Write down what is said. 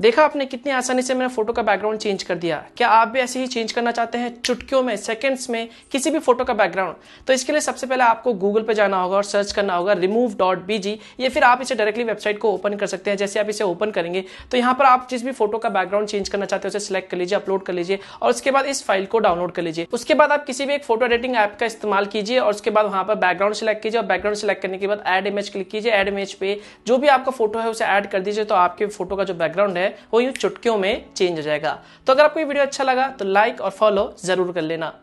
देखा आपने कितनी आसानी से मैंने फोटो का बैकग्राउंड चेंज कर दिया क्या आप भी ऐसे ही चेंज करना चाहते हैं चुटकियों में सेकेंड्स में किसी भी फोटो का बैकग्राउंड तो इसके लिए सबसे पहले आपको गूगल पर जाना होगा और सर्च करना होगा रिमूव डॉट बीजी या फिर आप इसे डायरेक्टली वेबसाइट को ओपन कर सकते हैं जैसे आप इसे ओपन करेंगे तो यहाँ पर आप जिस भी फोटो का बैकग्राउंड चेंज करना चाहते हैं उसे सिलेक्ट कर लीजिए अपलोड कर लीजिए और उसके बाद इस फाइल को डाउनलोड कर लीजिए उसके बाद आप किसी भी एक फोटो एडिटिंग ऐप का इस्तेमाल कीजिए और उसके बाद वहाँ पर बैकग्राउंड सिलेक्ट कीजिए और बैकग्राउंड सिलेक्ट करने के बाद एड इमेज क्लिक कीजिए एड इमेज पे जो भी आपका फोटो है उसे एड कर दीजिए तो आपके फोटो का जो बैकग्राउंड है है वो यूँ चुटकियों में चेंज हो जाएगा तो अगर आपको ये वीडियो अच्छा लगा तो लाइक और फॉलो जरूर कर लेना